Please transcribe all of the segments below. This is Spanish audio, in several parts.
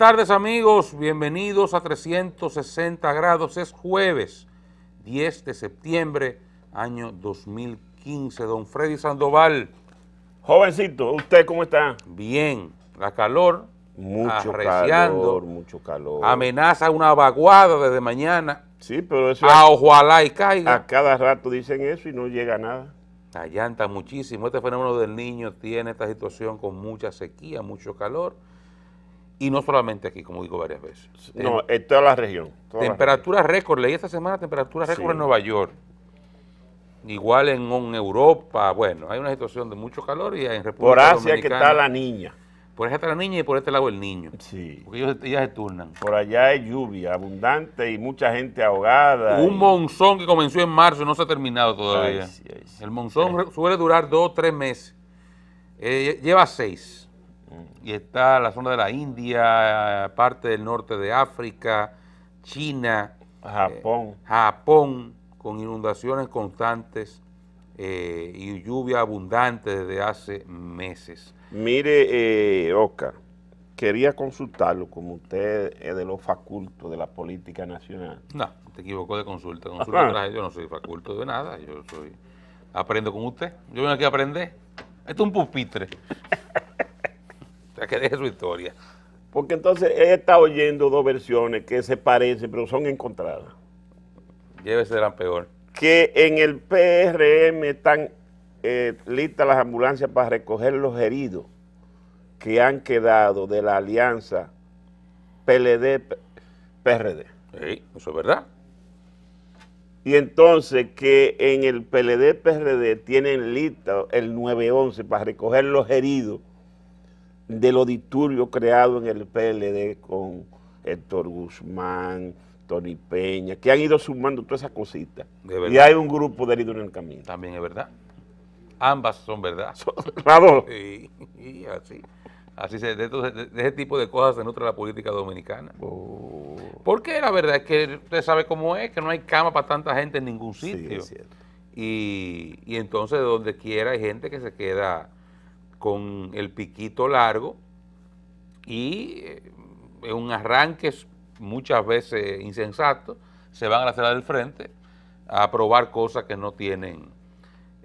Buenas tardes amigos, bienvenidos a 360 grados. Es jueves 10 de septiembre, año 2015. Don Freddy Sandoval. Jovencito, ¿usted cómo está? Bien, la calor. Mucho calor, mucho calor. Amenaza una vaguada desde mañana. Sí, pero eso... A ojalá y caiga. A cada rato dicen eso y no llega nada. Allanta muchísimo. Este fenómeno del niño tiene esta situación con mucha sequía, mucho calor y no solamente aquí, como digo varias veces. No, en toda la región. Temperaturas récord, leí esta semana temperaturas récord en Nueva York. Igual en, Europa, bueno, hay una situación de mucho calor y en República Por Asia que está la niña. Por Asia está la niña y por este lado el niño. Sí. Porque ellos, ya se turnan. Por allá hay lluvia abundante y mucha gente ahogada. Un monzón que comenzó en marzo y no se ha terminado todavía. El monzón suele durar dos o tres meses. Eh, lleva seis Mm. y está la zona de la India, parte del norte de África, China, Japón, eh, Japón con inundaciones constantes eh, y lluvia abundante desde hace meses. Mire, eh, Oscar, quería consultarlo, como usted es de los facultos de la política nacional. No, te equivocó de consulta. yo no soy faculto de nada, yo soy aprendo con usted. Yo vengo aquí a aprender. Esto es un pupitre. que deje su historia. Porque entonces he estado oyendo dos versiones que se parecen, pero son encontradas. Llévese la peor. Que en el PRM están eh, listas las ambulancias para recoger los heridos que han quedado de la alianza PLD-PRD. Sí, eso es verdad. Y entonces que en el PLD-PRD tienen lista el 911 para recoger los heridos del auditorio creado en el PLD con Héctor Guzmán, Tony Peña, que han ido sumando todas esas cositas. Y hay un grupo de heridos en el camino. También es verdad. Ambas son verdad. Son, claro. Y, así. Así se, de, ese tipo de cosas se nutre la política dominicana. Oh. Porque la verdad es que usted sabe cómo es, que no hay cama para tanta gente en ningún sitio. Sí, es cierto. Y, y entonces donde quiera hay gente que se queda con el piquito largo y en eh, un arranque muchas veces insensato, se van a la sala del frente a probar cosas que no tienen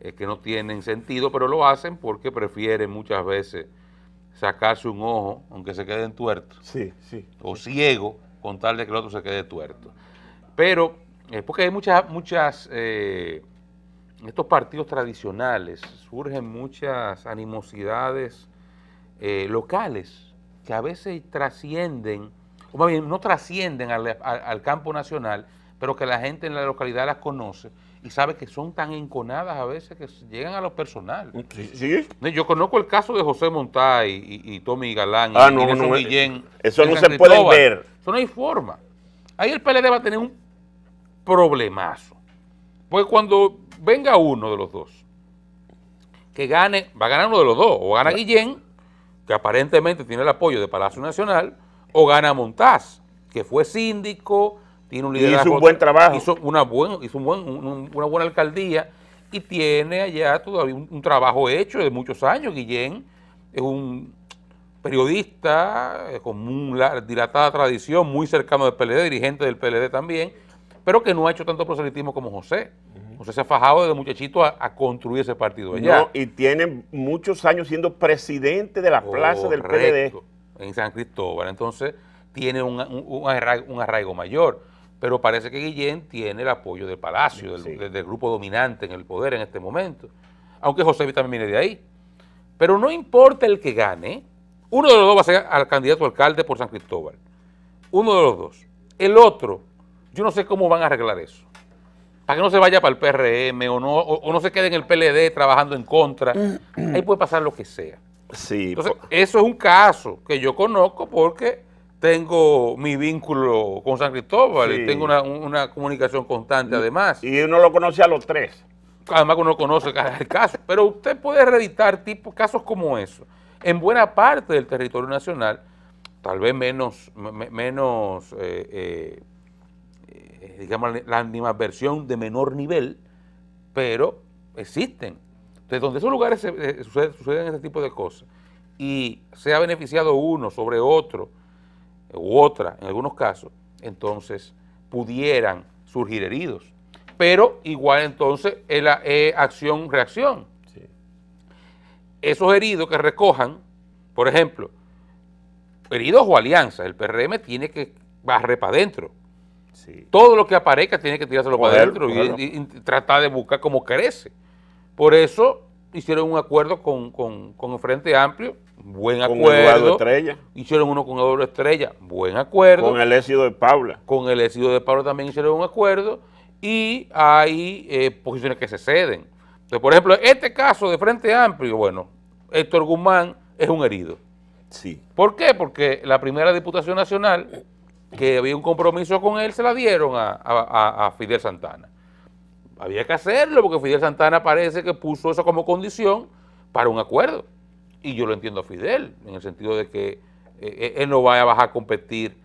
eh, que no tienen sentido, pero lo hacen porque prefieren muchas veces sacarse un ojo, aunque se queden tuertos, sí, sí, o ciego, con tal de que el otro se quede tuerto. Pero, es eh, porque hay muchas, muchas en estos partidos tradicionales surgen muchas animosidades eh, locales que a veces trascienden, o más bien no trascienden al, campo nacional, pero que la gente en la localidad las conoce y sabe que son tan enconadas a veces que llegan a lo personal. ¿Sí? Yo conozco el caso de José Montay y, Tommy Galán y, ah, no, no, Eso no se puede ver. Eso no hay forma. Ahí el PLD va a tener un problemazo. Pues cuando venga uno de los dos, que gane, va a ganar uno de los dos, o gana Guillén, que aparentemente tiene el apoyo de Palacio Nacional, o gana Montaz, que fue síndico, tiene un liderazgo. Hizo un buen trabajo. Hizo una, una buena alcaldía y tiene allá todavía un, trabajo hecho de muchos años. Guillén es un periodista eh, con una dilatada tradición, muy cercano del PLD, dirigente del PLD también, pero que no ha hecho tanto proselitismo como José sea, se ha fajado desde muchachito a, construir ese partido allá. y tiene muchos años siendo presidente de la plaza del PLD. En San Cristóbal. Entonces, tiene un, arraigo, mayor. Pero parece que Guillén tiene el apoyo del Palacio, del, grupo dominante en el poder en este momento. Aunque José también viene de ahí. Pero no importa el que gane, uno de los dos va a ser al candidato alcalde por San Cristóbal. Uno de los dos. El otro, yo no sé cómo van a arreglar eso para que no se vaya para el PRM o no, o, no se quede en el PLD trabajando en contra. Mm, mm. Ahí puede pasar lo que sea. Sí. Entonces, eso es un caso que yo conozco porque tengo mi vínculo con San Cristóbal y tengo una, comunicación constante además. Y uno lo conoce a los tres. Además uno conoce el caso. Pero usted puede reeditar casos como eso en buena parte del territorio nacional, tal vez menos, menos eh, eh, eh, digamos, la versión de menor nivel, pero existen. Entonces, donde esos lugares eh, suceden, este ese tipo de cosas y se ha beneficiado uno sobre otro eh, u otra, en algunos casos, entonces pudieran surgir heridos. Pero igual entonces es la acción-reacción. Esos heridos que recojan, por ejemplo, heridos o alianzas, el PRM tiene que barrer para adentro. Todo lo que aparezca tiene que tirárselo para adentro y, tratar de buscar cómo crece. Por eso hicieron un acuerdo con, con, el Frente Amplio, buen acuerdo. Con Eduardo Estrella. Hicieron uno con Eduardo Estrella, buen acuerdo. Con el éxito de Paula. Con el éxito de Paula también hicieron un acuerdo y hay eh, posiciones que se ceden. Entonces, por ejemplo, este caso de Frente Amplio, bueno, Héctor Guzmán es un herido. Sí. ¿Por qué? Porque la primera Diputación Nacional que había un compromiso con él, se la dieron a, Fidel Santana. Había que hacerlo porque Fidel Santana parece que puso eso como condición para un acuerdo. Y yo lo entiendo a Fidel, en el sentido de que eh, eh, él no va a bajar a competir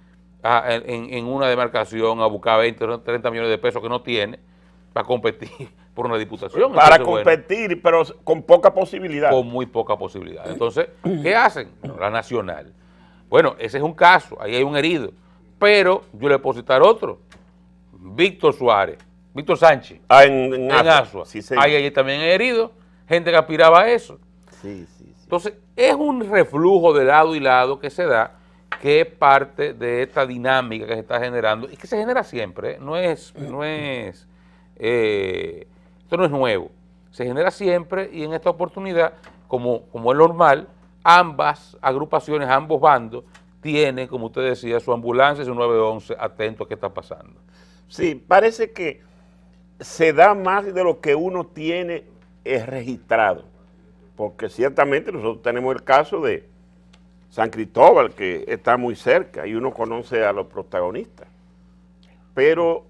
en, una demarcación a buscar 20 o 30 millones de pesos que no tiene para competir por una diputación. Para competir, pero con poca posibilidad. Con muy poca posibilidad. Entonces, ¿qué hacen? La nacional. Bueno, ese es un caso, ahí hay un herido pero yo le puedo citar otro, Víctor Suárez, Víctor Sánchez, ah, en, Asua. Ahí, también también herido, gente que aspiraba a eso. Sí, sí, sí. Entonces, es un reflujo de lado y lado que se da, que es parte de esta dinámica que se está generando y que se genera siempre, ¿eh? no es, no es, eh, esto no es nuevo, se genera siempre y en esta oportunidad, como, como es normal, ambas agrupaciones, ambos bandos, tiene, como usted decía, su ambulancia su 911 atento a qué está pasando. Sí, parece que se da más de lo que uno tiene es eh, registrado, porque ciertamente nosotros tenemos el caso de San Cristóbal, que está muy cerca y uno conoce a los protagonistas, pero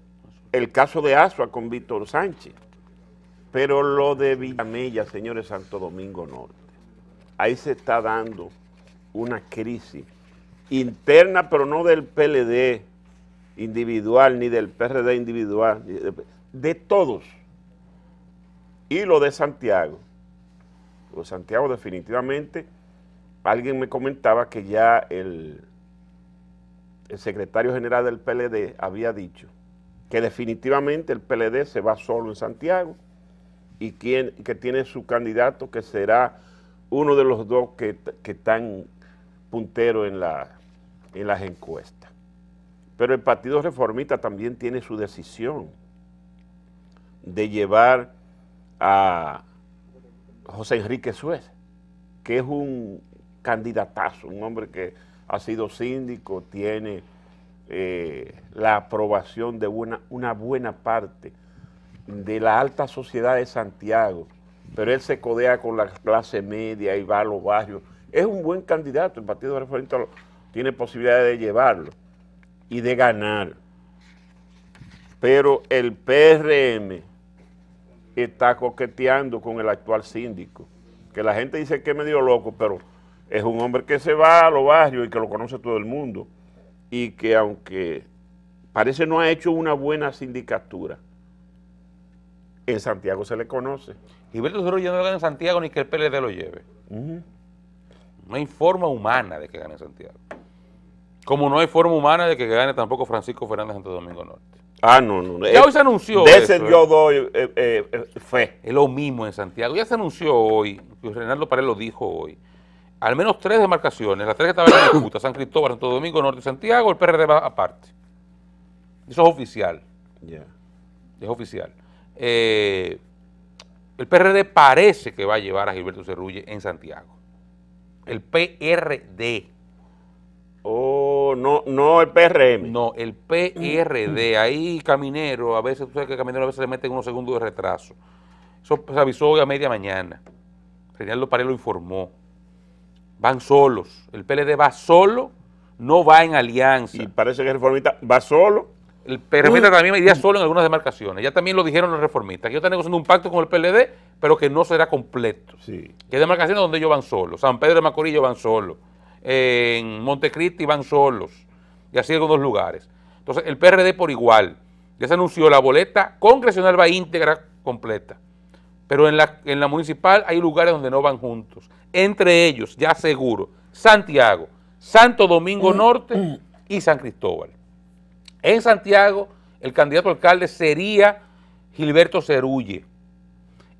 el caso de Asua con Víctor Sánchez, pero lo de Mella, señores Santo Domingo Norte, ahí se está dando una crisis interna, pero no del PLD individual, ni del PRD individual, de, todos. Y lo de Santiago. Lo de Santiago definitivamente, alguien me comentaba que ya el, el secretario general del PLD había dicho que definitivamente el PLD se va solo en Santiago y quien, que tiene su candidato que será uno de los dos que, que están punteros en la en las encuestas. Pero el Partido Reformista también tiene su decisión de llevar a José Enrique Suez, que es un candidatazo, un hombre que ha sido síndico, tiene eh, la aprobación de una, una buena parte de la alta sociedad de Santiago, pero él se codea con la clase media y va a los barrios. Es un buen candidato, el Partido Reformista tiene posibilidad de llevarlo y de ganar. Pero el PRM está coqueteando con el actual síndico, que la gente dice que es medio loco, pero es un hombre que se va a los barrios y que lo conoce todo el mundo, y que aunque parece no ha hecho una buena sindicatura, en Santiago se le conoce. Gilberto ya no gana en Santiago ni que el PLD lo lleve. No hay forma humana de que gane en Santiago. Como no hay forma humana de que gane tampoco Francisco Fernández Santo Domingo Norte. Ah, no, no. Ya hoy se anunció. De ese eh. Eh, eh, fe. Es lo mismo en Santiago. Ya se anunció hoy, Renaldo Pared lo dijo hoy. Al menos tres demarcaciones, las tres que estaban en disputa, San Cristóbal, Santo Domingo Norte y Santiago, el PRD va aparte. Eso es oficial. Ya. Es oficial. el PRD parece que va a llevar a Gilberto Cerrulle en Santiago. El PRD Oh, no, no el PRM. No, el PRD. Ahí Caminero, a veces, tú sabes que Caminero a veces le meten unos segundos de retraso. Eso se avisó hoy a media mañana. Reinaldo Paré lo informó. Van solos. El PLD va solo, no va en alianza. Y parece que el reformista va solo. El reformista también iría solo en algunas demarcaciones. Ya también lo dijeron los reformistas, que ellos están negociando un pacto con el PLD, pero que no será completo. Sí. Que hay demarcaciones donde ellos van solos. San Pedro de Macorís van solos en Montecristi van solos. Y así en dos lugares. Entonces, el PRD por igual. Ya se anunció la boleta congresional va íntegra completa. Pero en la, en la municipal hay lugares donde no van juntos. Entre ellos, ya seguro, Santiago, Santo Domingo mm. Norte mm. y San Cristóbal. En Santiago, el candidato alcalde sería Gilberto Cerulle.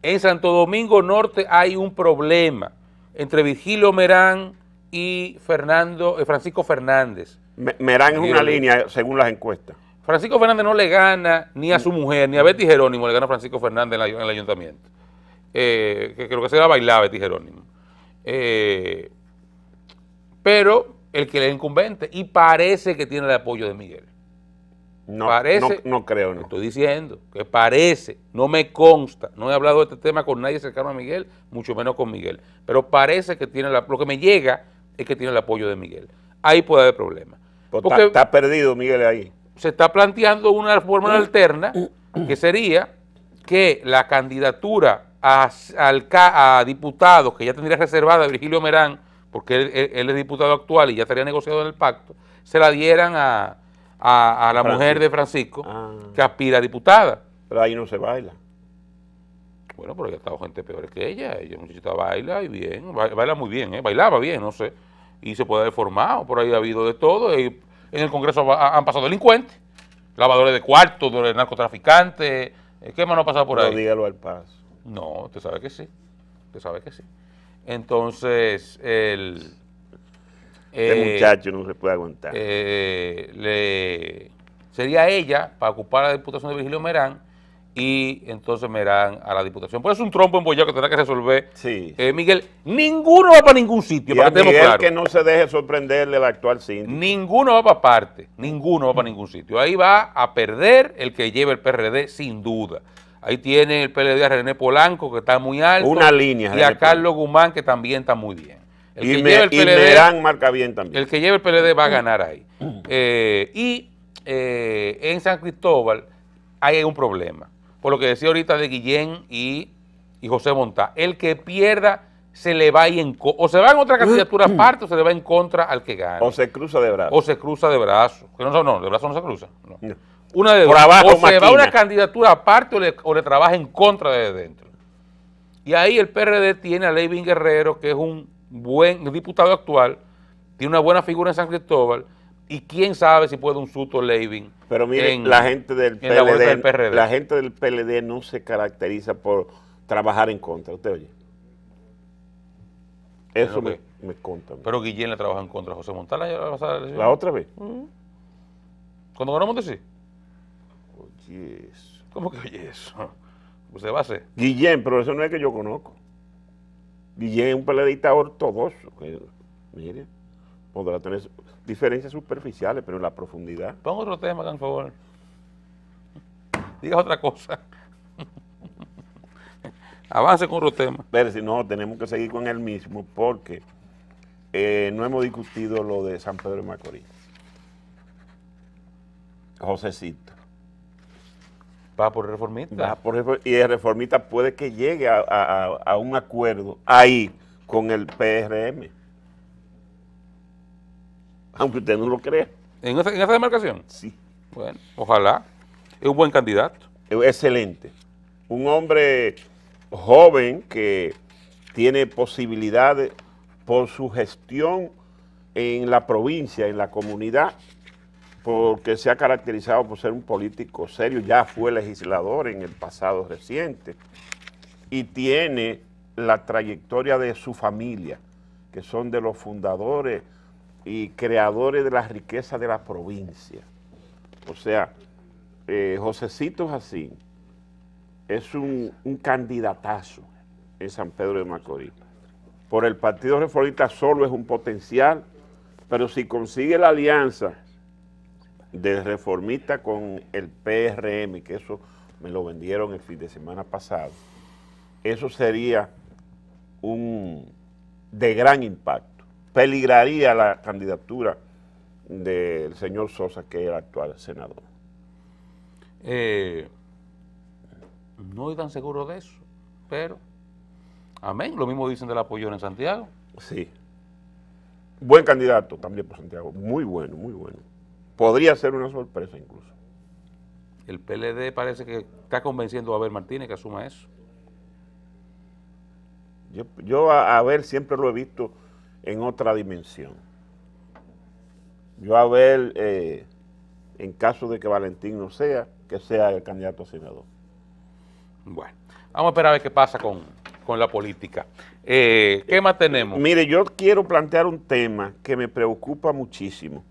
En Santo Domingo Norte hay un problema entre Virgilio Merán y Fernando, eh, Francisco Fernández. Me, Merán es eh, una línea según las encuestas. Francisco Fernández no le gana ni a su mm. mujer, ni a Betty Jerónimo le gana Francisco Fernández en, el ayuntamiento. Eh, que creo que se la bailaba Betty Jerónimo. pero el que le incumbente y parece que tiene el apoyo de Miguel. No, no, creo, no. Estoy diciendo que parece, no me consta, no he hablado de este tema con nadie cercano a Miguel, mucho menos con Miguel, pero parece que tiene la, lo que me llega es que tiene el apoyo de Miguel. Ahí puede haber problemas. Pues porque está, perdido Miguel ahí. Se está planteando una forma mm. alterna mm. que sería que la candidatura a, diputado diputados que ya tendría reservada Virgilio Merán, porque él, es diputado actual y ya estaría negociado en el pacto, se la dieran a, la mujer de Francisco ah. que aspira a diputada. Pero ahí no se baila. Bueno, porque ha estado gente peor que ella. Ella muchachita baila y bien, baila muy bien, ¿eh? bailaba bien, no sé. Y se puede haber formado, por ahí ha habido de todo. en el Congreso han pasado delincuentes, lavadores de cuartos, narcotraficantes. Eh, ¿Qué más no ha pasado por ahí? No dígalo al paz. No, te sabe que sí. Usted sabe que sí. Entonces, el. Este eh, muchacho no se puede aguantar. sería ella para ocupar la diputación de Virgilio Merán y entonces me irán a la diputación. Pues es un trompo embollado que tendrá que resolver. Sí. Eh, Miguel, ninguno va para ningún sitio, que que no se deje sorprenderle el actual síndico. Ninguno va para parte, ninguno va para ningún sitio. Ahí va a perder el que lleve el PRD, sin duda. Ahí tiene el PLD a René Polanco, que está muy alto. Una línea. Y a Carlos Guzmán, que también está muy bien. El y, que el PLD, marca bien también. El que lleve el PLD va a ganar ahí. Eh, y eh, en San Cristóbal hay un problema por lo que decía ahorita de Guillén y, José Monta, El que pierda se le va en, o se va en otra uh, candidatura mm. aparte o se le va en contra al que gana. O se cruza de brazos. O se cruza de brazos. no, no, de brazos no se cruza. Una de o se va a una candidatura aparte o le, o le trabaja en contra desde dentro. Y ahí el PRD tiene a Levin Guerrero, que es un buen diputado actual, tiene una buena figura en San Cristóbal y quién sabe si puede un Suto Levin. Pero miren, la gente del PLD, gente del PLD no se caracteriza por trabajar en contra. ¿Usted oye? Eso me, pues, me contan. Pero Guillén le trabaja en contra a José Montal. La, otra vez. Mm. Cuando Monte sí. Oye eso. ¿Cómo que oye eso? Pues se va Guillén, pero eso no es que yo conozco. Guillén es un peleadista ortodoxo. Mire podrá tener diferencias superficiales, pero en la profundidad. Pon otro tema, por favor. Diga otra cosa. Avance con otro tema. Pero si no, tenemos que seguir con el mismo porque eh, no hemos discutido lo de San Pedro de Macorís. Josecito. Va por el por reformista. Y el reformista puede que llegue a un acuerdo ahí con el PRM aunque usted no lo cree, ¿En en esa demarcación? Sí. Bueno, ojalá. Es un buen candidato. Excelente. Un hombre joven que tiene posibilidades por su gestión en la provincia, en la comunidad, porque se ha caracterizado por ser un político serio, ya fue legislador en el pasado reciente, y tiene la trayectoria de su familia, que son de los fundadores y creadores de la riqueza de la provincia. O sea, eh, Josecito Jacín es un, un, candidatazo en San Pedro de Macorís. Por el Partido Reformista solo es un potencial, pero si consigue la alianza del reformista con el PRM, que eso me lo vendieron el fin de semana pasado, eso sería un de gran impacto peligraría la candidatura del señor Sosa, que es el actual senador. Eh, no estoy tan seguro de eso, pero amén. Lo mismo dicen del apoyo en Santiago. Sí. Buen candidato también por Santiago. Muy bueno, muy bueno. Podría ser una sorpresa incluso. El PLD parece que está convenciendo a Abel Martínez que asuma eso. Yo, a, Abel siempre lo he visto en otra dimensión. Yo a ver, eh, en caso de que Valentín no sea, que sea el candidato a senador. Bueno, vamos a esperar a ver qué pasa con, la política. Eh, ¿Qué más tenemos? Mire, yo quiero plantear un tema que me preocupa muchísimo.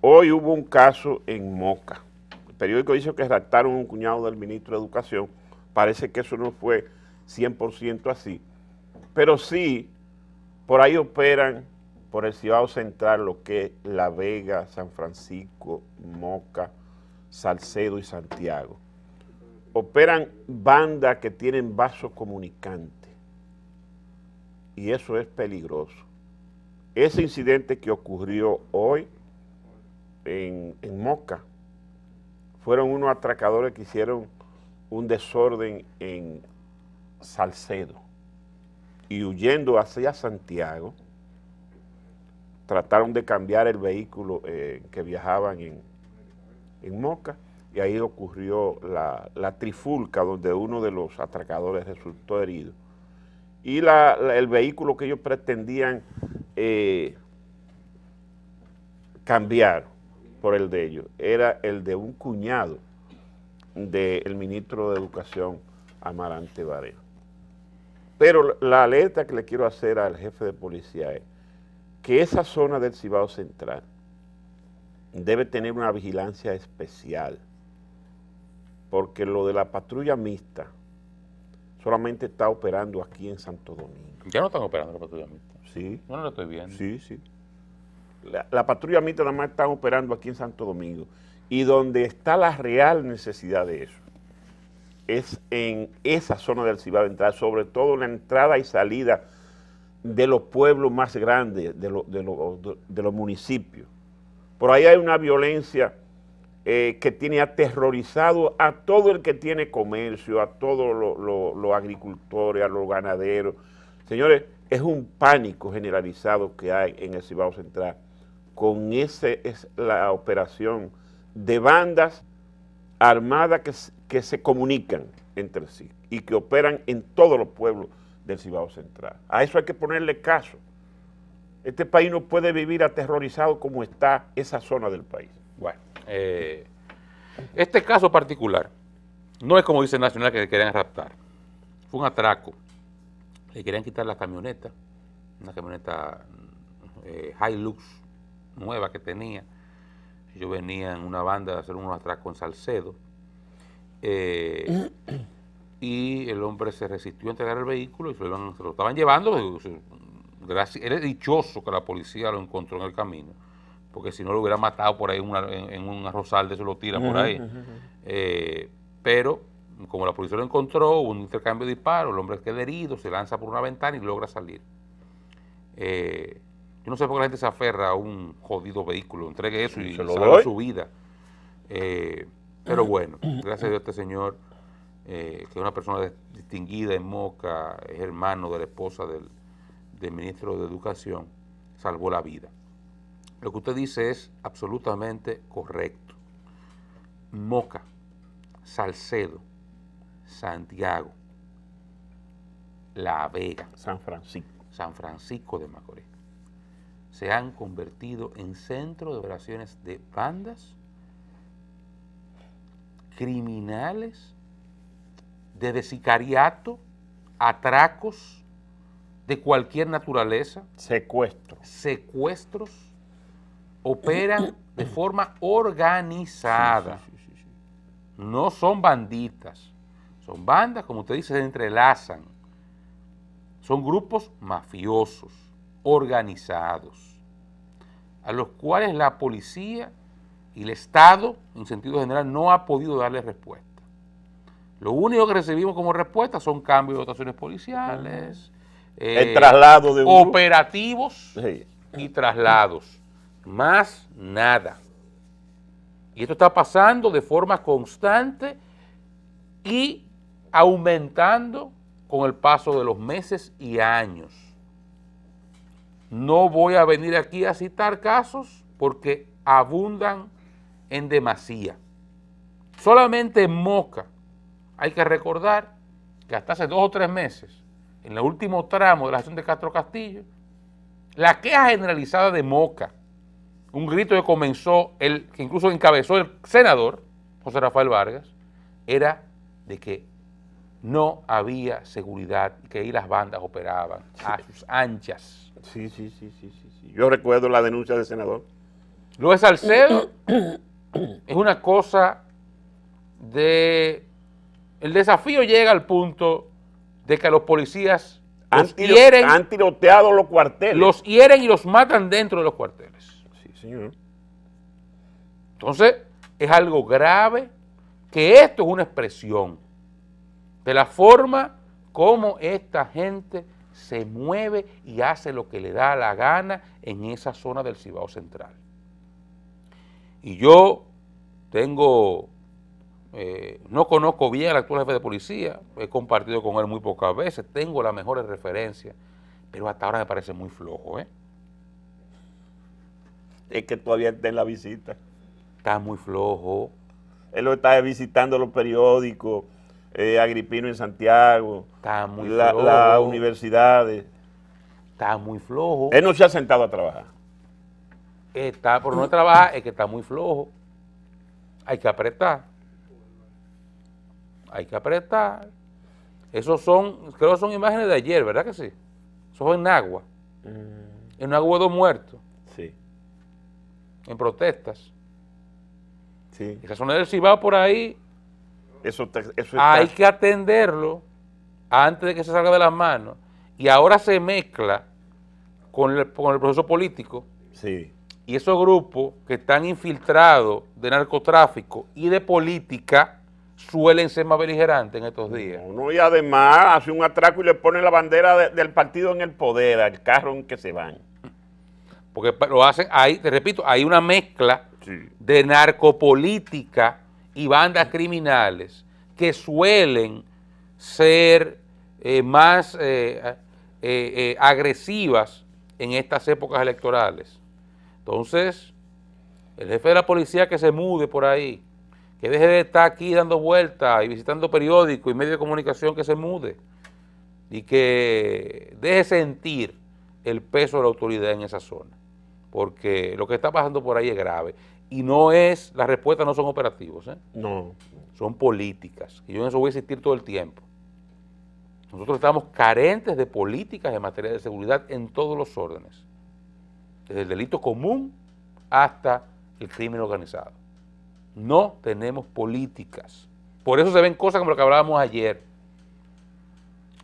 Hoy hubo un caso en Moca. El periódico dice que redactaron un cuñado del ministro de Educación. Parece que eso no fue 100% así. Pero sí por ahí operan por el Ciudad Central lo que es La Vega, San Francisco, Moca, Salcedo y Santiago. Operan bandas que tienen vasos comunicantes y eso es peligroso. Ese incidente que ocurrió hoy en, en Moca, fueron unos atracadores que hicieron un desorden en Salcedo y huyendo hacia Santiago, trataron de cambiar el vehículo eh, que viajaban en, Moca y ahí ocurrió la, trifulca donde uno de los atracadores resultó herido. Y el vehículo que ellos pretendían eh, cambiar por el de ellos era el de un cuñado del ministro de Educación, Amarante Varela. Pero la alerta que le quiero hacer al jefe de policía es que esa zona del Cibao Central debe tener una vigilancia especial, porque lo de la patrulla mixta solamente está operando aquí en Santo Domingo. ¿Ya no están operando la patrulla mixta? Sí. Yo no lo estoy viendo. Sí, sí. La, la patrulla mixta nada más está operando aquí en Santo Domingo, y donde está la real necesidad de eso es en esa zona del Cibao Central, sobre todo la entrada y salida de los pueblos más grandes, de, los municipios. Por ahí hay una violencia eh, que tiene aterrorizado a todo el que tiene comercio, a todos los agricultores, a los ganaderos. Señores, es un pánico generalizado que hay en el Cibao Central con ese, es la operación de bandas armadas que, que se comunican entre sí y que operan en todos los pueblos del Cibao Central. A eso hay que ponerle caso. Este país no puede vivir aterrorizado como está esa zona del país. Bueno, eh, este caso particular no es como dice Nacional que le querían raptar. Fue un atraco. Le querían quitar la camioneta, una camioneta eh, Hilux nueva que tenía. Yo venía en una banda de hacer unos atracos en Salcedo eh, y el hombre se resistió a entregar el vehículo y se lo, estaban llevando. era dichoso que la policía lo encontró en el camino, porque si no lo hubiera matado por ahí en, un arrozal de lo tira por ahí. Eh, pero como la policía lo encontró, un intercambio de disparos, el hombre queda herido, se lanza por una ventana y logra salir. Eh, yo no sé por qué la gente se aferra a un jodido vehículo, entregue eso y, su vida. Eh, pero bueno, gracias a este señor, eh, que es una persona distinguida en Moca, es hermano de la esposa del, ministro de Educación, salvó la vida. Lo que usted dice es absolutamente correcto. Moca, Salcedo, Santiago, La Vega, San Francisco, San Francisco de Macorís, se han convertido en centro de operaciones de bandas criminales, de sicariato, atracos de cualquier naturaleza. Secuestros. Secuestros operan de forma organizada. no son banditas. Son bandas, como usted dice, se entrelazan. Son grupos mafiosos, organizados, a los cuales la policía y el Estado, en sentido general, no ha podido darle respuesta. Lo único que recibimos como respuesta son cambios de dotaciones policiales, eh, operativos y traslados. Más nada. Y esto está pasando de forma constante y aumentando con el paso de los meses y años. No voy a venir aquí a citar casos porque abundan en demasía. Solamente en Moca hay que recordar que hasta hace dos o tres meses, en el último tramo de la gestión de Castro Castillo, la queja generalizada de Moca, un grito que comenzó, el, que incluso encabezó el senador José Rafael Vargas, era de que no había seguridad y que ahí las bandas operaban a sus anchas. Sí, sí, sí, sí, sí, Yo recuerdo la denuncia del senador. Luis Salcedo es una cosa de... El desafío llega al punto de que los policías han, los han tiroteado los cuarteles. Los hieren y los matan dentro de los cuarteles. Sí, señor. Entonces, es algo grave que esto es una expresión de la forma como esta gente se mueve y hace lo que le da la gana en esa zona del Cibao Central. Y yo tengo, eh, no conozco bien al actual jefe de policía, he compartido con él muy pocas veces, tengo las mejores referencias, pero hasta ahora me parece muy flojo, ¿eh? Es que todavía está en la visita. Está muy flojo. Él lo está visitando los periódicos, eh, Agripino en Santiago, está muy flojo. las universidades. Está muy flojo. Él no se ha sentado a trabajar está, por no trabajar, es que está muy flojo. Hay que apretar. Hay que apretar. Esos son, creo que son imágenes de ayer, ¿verdad que sí? Eso fue en agua. Mm. En agua dos muertos. Sí. En protestas. Sí. caso va por ahí. Eso, Hay que atenderlo antes de que se salga de las manos. Y ahora se mezcla con el, con el proceso político. Sí y esos grupos que están infiltrados de narcotráfico y de política suelen ser más beligerantes en estos días. Uno y además hace un atraco y le pone la bandera del partido en el poder, al carro en que se van. Porque lo hacen, ahí, te repito, hay una mezcla de narcopolítica y bandas criminales que suelen ser eh, más eh, eh, agresivas en estas épocas electorales. Entonces, el jefe de la policía que se mude por ahí, que deje de estar aquí dando vueltas y visitando periódicos y medios de comunicación que se mude y que deje sentir el peso de la autoridad en esa zona, porque lo que está pasando por ahí es grave y no es, las respuestas no son operativos, ¿eh? no. son políticas y yo en eso voy a insistir todo el tiempo. Nosotros estamos carentes de políticas en materia de seguridad en todos los órdenes desde el delito común hasta el crimen organizado. No tenemos políticas. Por eso se ven cosas como lo que hablábamos ayer.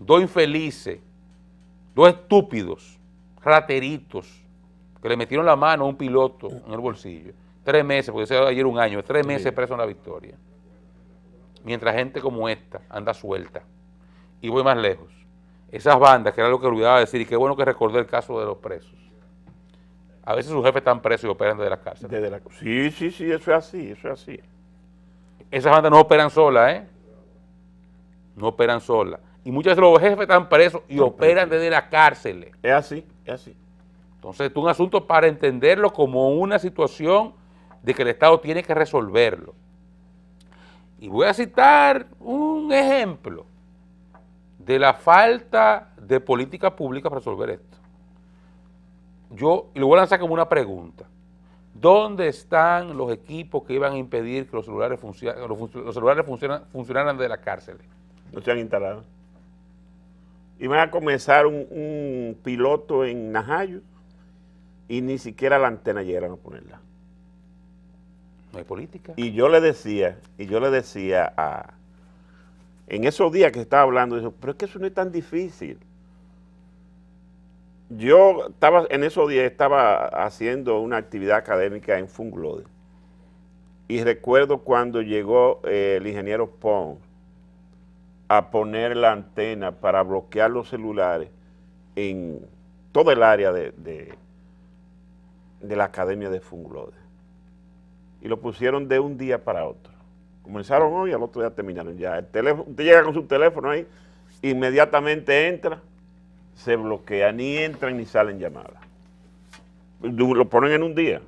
Dos infelices, dos estúpidos, rateritos, que le metieron la mano a un piloto en el bolsillo. Tres meses, porque se ayer un año, tres meses preso en la victoria. Mientras gente como esta anda suelta. Y voy más lejos. Esas bandas, que era lo que olvidaba decir, y qué bueno que recordé el caso de los presos a veces sus jefes están presos y operan desde la cárcel. sí, sí, sí, eso es así, eso es así. Esas bandas no operan solas, ¿eh? No operan solas. Y muchas veces los jefes están presos y operan desde la cárcel. Es así, es así. Entonces, es un asunto para entenderlo como una situación de que el Estado tiene que resolverlo. Y voy a citar un ejemplo de la falta de política pública para resolver esto yo lo voy a lanzar como una pregunta. ¿Dónde están los equipos que iban a impedir que los celulares, los celulares funcionaran, funcionaran desde la cárcel? No se han instalado. Iban a comenzar un, piloto en Najayo y ni siquiera la antena llegaron a ponerla. No hay política. Y yo le decía, y yo le decía a, en esos días que estaba hablando, pero es que eso no es tan difícil yo estaba, en esos días estaba haciendo una actividad académica en Funglode. Y recuerdo cuando llegó eh, el ingeniero Pong a poner la antena para bloquear los celulares en todo el área de, de, la academia de Funglode. Y lo pusieron de un día para otro. Comenzaron hoy, al otro día terminaron ya. El teléfono, usted llega con su teléfono ahí, inmediatamente entra se bloquea, ni entran ni salen llamadas. Lo ponen en un día.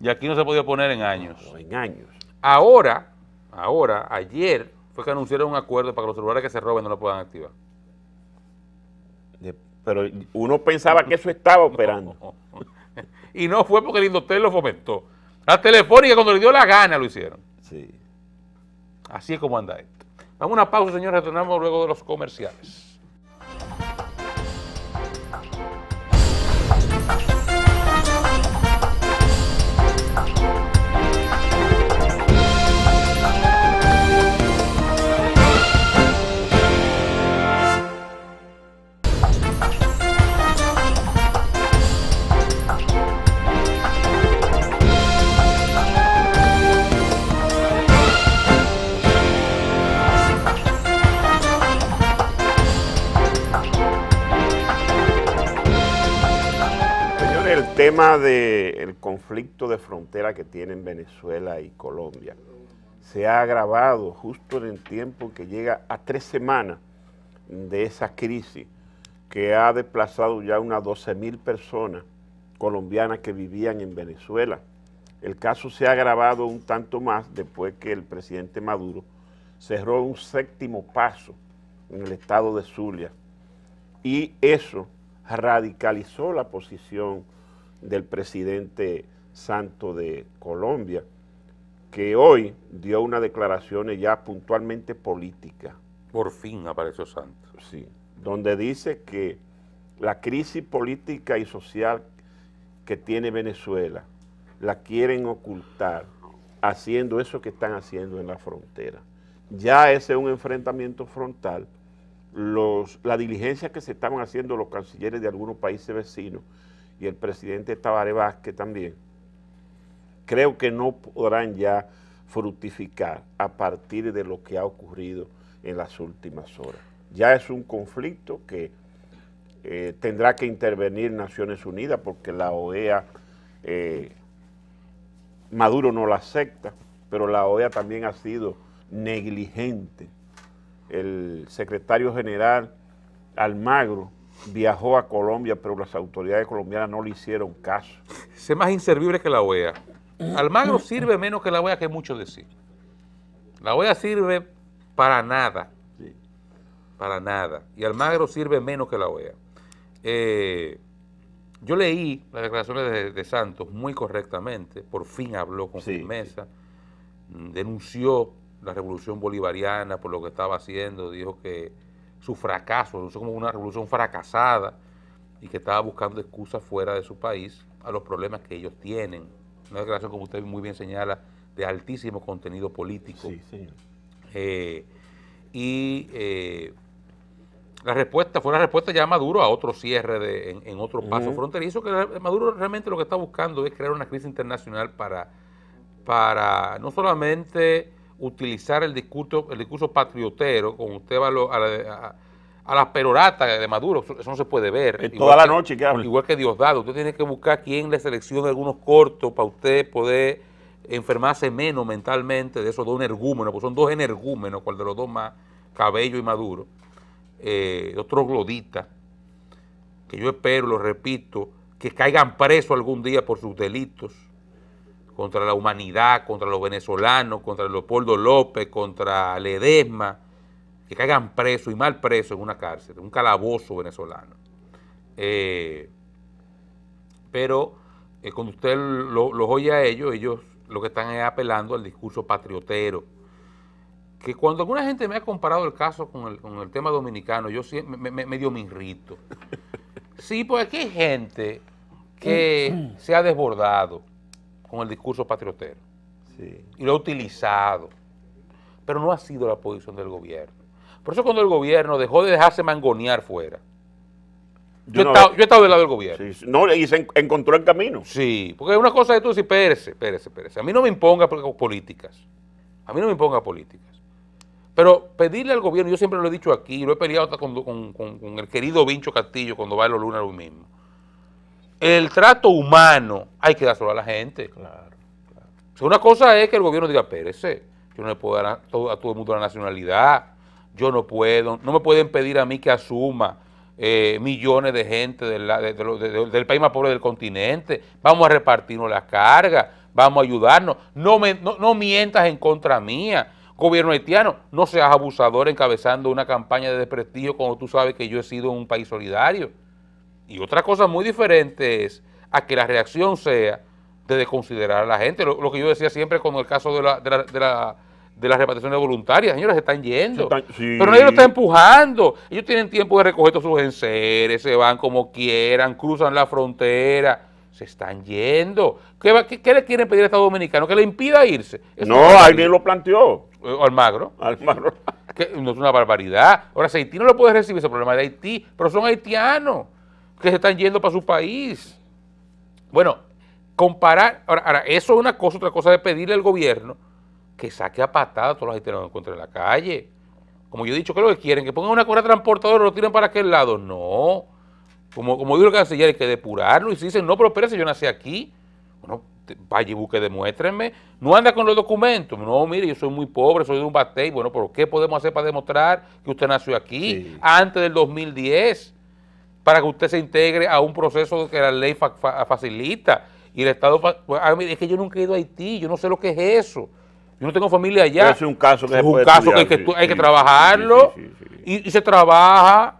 Y aquí no se podía poner en años. en años. Ahora, ahora, ayer fue que anunciaron un acuerdo para que los celulares que se roben no lo puedan activar. pero uno pensaba que eso estaba operando. y no fue porque el Indotel lo fomentó. La telefónica cuando le dio la gana lo hicieron. Sí. Así es como anda esto. Vamos a una pausa, señores, retornamos luego de los comerciales. tema del conflicto de frontera que tienen Venezuela y Colombia se ha agravado justo en el tiempo que llega a tres semanas de esa crisis que ha desplazado ya unas 12 mil personas colombianas que vivían en Venezuela. El caso se ha agravado un tanto más después que el presidente Maduro cerró un séptimo paso en el estado de Zulia y eso radicalizó la posición del presidente Santo de Colombia, que hoy dio una declaración ya puntualmente política. Por fin apareció Santos. Sí, donde dice que la crisis política y social que tiene Venezuela la quieren ocultar haciendo eso que están haciendo en la frontera. Ya ese es un enfrentamiento frontal. la diligencia que se estaban haciendo los cancilleres de algunos países vecinos y el presidente Tabaré Vázquez también, creo que no podrán ya fructificar a partir de lo que ha ocurrido en las últimas horas. Ya es un conflicto que eh, tendrá que intervenir Naciones Unidas porque la OEA, eh, Maduro no la acepta, pero la OEA también ha sido negligente. El secretario general Almagro viajó a Colombia, pero las autoridades colombianas no le hicieron caso. Es más inservible que la OEA. Almagro mm. sirve menos que la OEA, que muchos mucho decir. La OEA sirve para nada. Para nada. Y Almagro sirve menos que la OEA. Eh, yo leí las declaraciones de, Santos muy correctamente. Por fin habló con firmeza. Denunció la revolución bolivariana por lo que estaba haciendo. Dijo que su fracaso, como una revolución fracasada y que estaba buscando excusas fuera de su país a los problemas que ellos tienen. Una declaración, como usted muy bien señala, de altísimo contenido político. Sí, señor. Eh, y eh, la respuesta fue la respuesta ya Maduro a otro cierre en, otro paso fronterizo, que Maduro realmente lo que está buscando es crear una crisis internacional para, para no solamente utilizar el discurso, el discurso patriotero, como usted va a, a, las peroratas de Maduro, eso no se puede ver. toda la noche que Igual que Diosdado, usted tiene que buscar quién le seleccione algunos cortos para usted poder enfermarse menos mentalmente de esos dos energúmenos, porque son dos energúmenos, cual de los dos más, Cabello y Maduro, eh, otro glodita, que yo espero, lo repito, que caigan presos algún día por sus delitos contra la humanidad, contra los venezolanos, contra Leopoldo López, contra Ledesma, que caigan presos y mal presos en una cárcel, un calabozo venezolano. Eh, pero eh, cuando usted los oye a ellos, ellos lo que están es apelando al discurso patriotero. Que cuando alguna gente me ha comparado el caso con el, tema dominicano, yo me, dio medio me irrito. Sí, porque aquí hay gente que mm. se ha desbordado con el discurso patriotero. Y lo ha utilizado. Pero no ha sido la posición del gobierno. Por eso cuando el gobierno dejó de dejarse mangonear fuera. Yo, he, estado, del lado del gobierno. no, y se encontró el camino. Sí, porque una cosa de tú decir, espérese, espérese, espérese. A mí no me imponga políticas. A mí no me imponga políticas. Pero pedirle al gobierno, yo siempre lo he dicho aquí, lo he peleado hasta con, el querido Vincho Castillo cuando va a los lunes lo mismo el trato humano hay que dárselo a la gente. Claro, una cosa es que el gobierno diga, Pérez, yo no le puedo dar a todo, el mundo la nacionalidad, yo no puedo, no me pueden pedir a mí que asuma eh, millones de gente del país más pobre del continente, vamos a repartirnos las cargas, vamos a ayudarnos, no, me, no, mientas en contra mía, gobierno haitiano, no seas abusador encabezando una campaña de desprestigio cuando tú sabes que yo he sido un país solidario. Y otra cosa muy diferente es a que la reacción sea de desconsiderar a la gente. Lo, que yo decía siempre con el caso de las repatriaciones voluntarias. Señores, se están yendo. Pero nadie lo está empujando. Ellos tienen tiempo de recoger todos sus enseres, se van como quieran, cruzan la frontera. Se están yendo. ¿Qué, qué, le quieren pedir al Estado Dominicano? Que le impida irse. no, alguien lo planteó. Eh, Almagro. Almagro. Que, no es una barbaridad. Ahora, si Haití no lo puede recibir, ese problema de Haití, pero son haitianos que se están yendo para su país. Bueno, comparar, ahora, eso es una cosa, otra cosa de pedirle al gobierno que saque a patada a todos los haitianos que en la calle. Como yo he dicho, ¿qué lo que quieren? Que pongan una correa transportadora y lo tiren para aquel lado. No. Como, como dijo el canciller, hay que depurarlo. Y si dicen, no, pero espérense, yo nací aquí. Bueno, vaya y busque, demuéstrenme. No anda con los documentos. No, mire, yo soy muy pobre, soy de un batey. Bueno, pero ¿qué podemos hacer para demostrar que usted nació aquí antes del 2010? para que usted se integre a un proceso que la ley facilita. Y el Estado, pues, ah, es que yo nunca he ido a Haití, yo no sé lo que es eso. Yo no tengo familia allá. es un caso que un caso que hay que, trabajarlo y, se trabaja,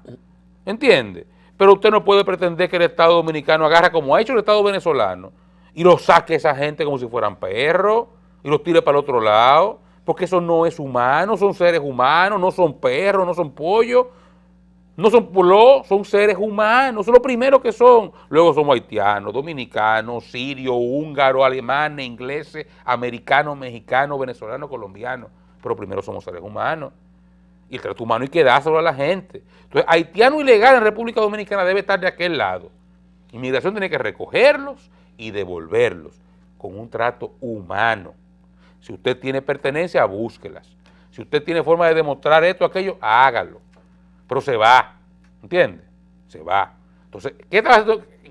¿entiende? Pero usted no puede pretender que el Estado dominicano agarre como ha hecho el Estado venezolano y lo saque a esa gente como si fueran perros y los tire para el otro lado, porque eso no es humano, son seres humanos, no son perros, no son pollos, no son polos, son seres humanos, son lo primero que son. Luego somos haitianos, dominicanos, sirios, húngaros, alemanes, ingleses, americanos, mexicanos, venezolanos, colombianos. Pero primero somos seres humanos. Y el trato humano hay que dárselo a la gente. Entonces, haitiano ilegal en República Dominicana debe estar de aquel lado. Inmigración tiene que recogerlos y devolverlos con un trato humano. Si usted tiene pertenencia, búsquelas. Si usted tiene forma de demostrar esto, aquello, hágalo pero se va, ¿entiendes? Se va. Entonces, ¿qué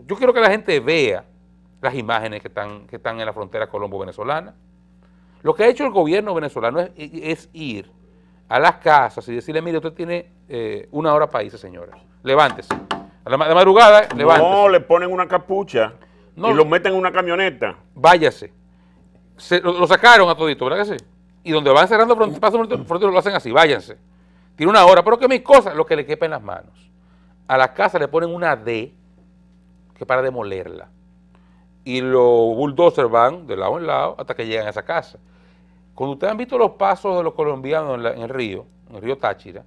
yo quiero que la gente vea las imágenes que están, que están en la frontera colombo-venezolana. Lo que ha hecho el gobierno venezolano es, ir a las casas y decirle, mire, usted tiene eh, una hora para irse, señores. Levántese. A la, de madrugada, levántese. No, le ponen una capucha y lo meten en una camioneta. Váyase. Se, lo, sacaron a todito, ¿verdad que sí? Y donde van cerrando fronteras, lo hacen así, váyanse. Tiene una hora, pero que mis cosas, lo que le quepa en las manos. A la casa le ponen una D que para demolerla. Y los bulldozers van de lado en lado hasta que llegan a esa casa. Cuando ustedes han visto los pasos de los colombianos en, el río, en el río Táchira,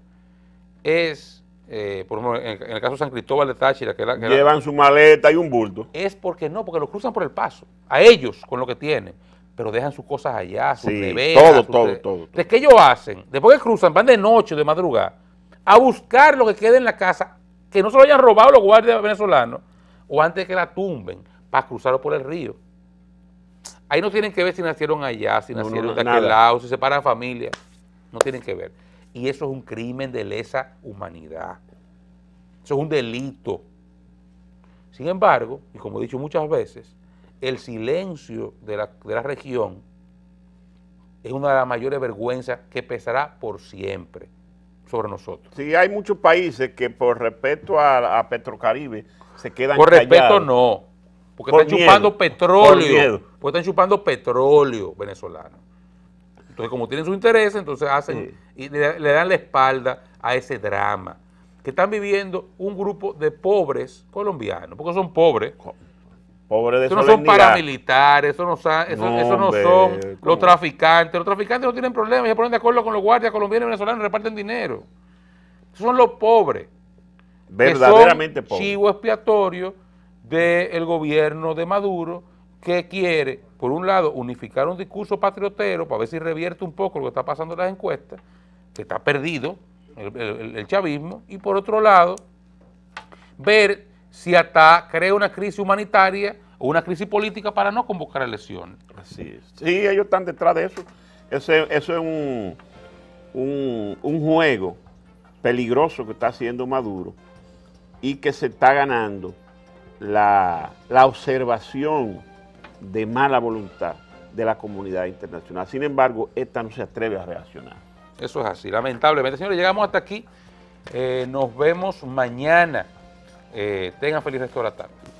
es, eh, por ejemplo, en, el caso de San Cristóbal de Táchira, que, llevan su maleta y un bulto. Es porque no, porque lo cruzan por el paso, a ellos con lo que tienen pero dejan sus cosas allá, sus sí, Todo, todo, todo, ¿qué ellos hacen? Después que cruzan, van de noche, de madrugada, a buscar lo que quede en la casa, que no se lo hayan robado los guardias venezolanos, o antes de que la tumben, para cruzarlo por el río. Ahí no tienen que ver si nacieron allá, si nacieron en de aquel lado, si separan familias. No tienen que ver. Y eso es un crimen de lesa humanidad. Eso es un delito. Sin embargo, y como he dicho muchas veces, el silencio de la, región es una de las mayores vergüenzas que pesará por siempre sobre nosotros. Sí, hay muchos países que por respeto a, Petrocaribe se quedan Por respeto no, porque están chupando petróleo, porque están chupando petróleo venezolano. Entonces, como tienen su interés, entonces hacen y le dan la espalda a ese drama que están viviendo un grupo de pobres colombianos, porque son pobres, Pobres de eso no son paramilitares, eso no, son, eso, no, son los traficantes. Los traficantes no tienen problemas, se ponen de acuerdo con los guardias colombianos y venezolanos y reparten dinero. son los pobres. Verdaderamente pobres. Chivo expiatorio del gobierno de Maduro que quiere, por un lado, unificar un discurso patriotero para ver si revierte un poco lo que está pasando en las encuestas, que está perdido el chavismo, y por otro lado, ver si hasta crea una crisis humanitaria o una crisis política para no convocar elecciones. Así es. Sí, ellos están detrás de eso. eso es un, un, juego peligroso que está haciendo Maduro y que se está ganando la, observación de mala voluntad de la comunidad internacional. Sin embargo, esta no se atreve a reaccionar. Eso es así, lamentablemente. Señores, llegamos hasta aquí. Eh, nos vemos mañana. Eh, tengan feliz resto de la tarde.